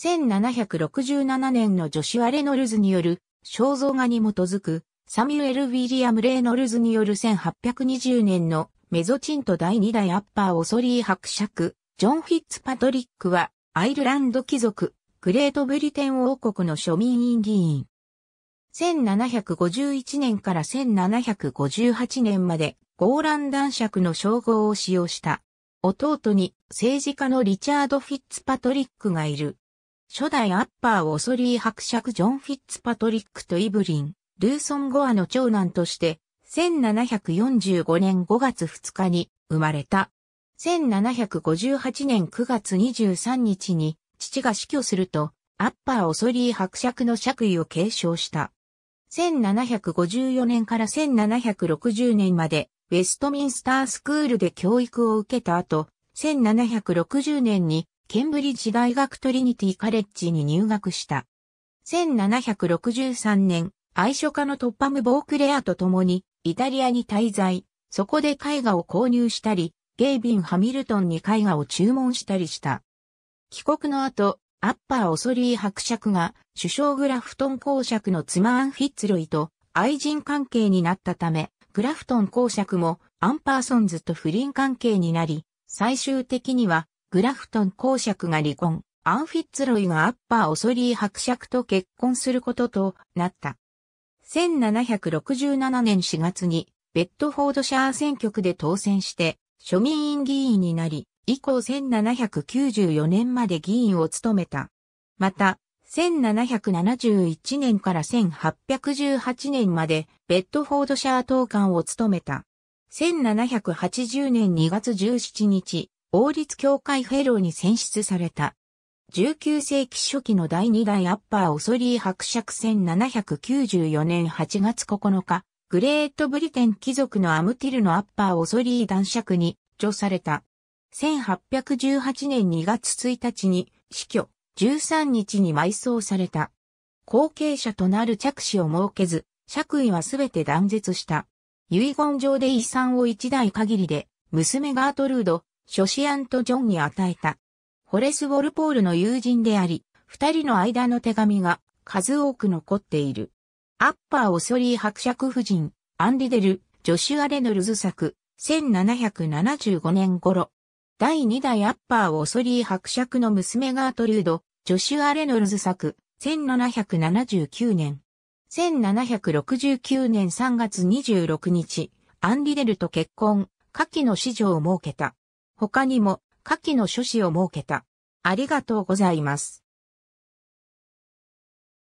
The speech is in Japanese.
1767年のジョシュア・レノルズによる肖像画に基づくサミュエル・ウィリアム・レイノルズによる1820年のメゾチント第2代アッパー・オソリー伯爵、ジョン・フィッツ・パトリックはアイルランド貴族、グレートブリテン王国の庶民院議員。1751年から1758年までゴーラン男爵の称号を使用した。弟に政治家のリチャード・フィッツパトリックがいる。初代アッパーオソリー伯爵ジョン・フィッツパトリックとイブリン、ルーソン・ゴアの長男として、1745年5月2日に生まれた。1758年9月23日に父が死去すると、アッパーオソリー伯爵の爵位を継承した。1754年から1760年まで、ウェストミンスタースクールで教育を受けた後、1760年にケンブリッジ大学トリニティカレッジに入学した。1763年、愛書家のトッパム・ボークレアと共に、イタリアに滞在、そこで絵画を購入したり、ゲイビン・ハミルトンに絵画を注文したりした。帰国の後、アッパー・オソリー伯爵が、首相グラフトン公爵の妻アン・フィッツロイと愛人関係になったため、グラフトン公爵もアンパーソンズと不倫関係になり、最終的にはグラフトン公爵が離婚、アン・フィッツロイがアッパー・オソリー伯爵と結婚することとなった。1767年4月に、ベッドフォードシャー選挙区で当選して、庶民院議員になり、以降1794年まで議員を務めた。また、1771年から1818年まで、ベッドフォードシャー党官を務めた。1780年2月17日、王立教会フェローに選出された。19世紀初期の第2代アッパーオソリー伯爵1794年8月9日、グレートブリテン貴族のアムティルのアッパーオソリー男爵に除された。1818年2月1日に死去、13日に埋葬された。後継者となる着手を設けず、爵位はすべて断絶した。遺言状で遺産を一代限りで、娘ガートルード、ショシアンとジョンに与えた。ホレス・ウォルポールの友人であり、二人の間の手紙が数多く残っている。アッパー・オソリー伯爵夫人、アンディデル、ジョシュア・レノルズ作、1775年頃。第二代アッパー・オソリー伯爵の娘ガートルード、ジョシュア・レノルズ作、1779年。1769年3月26日、アンディデルと結婚、下記の子女を設けた。他にも、下記の書士を設けた。ありがとうございます。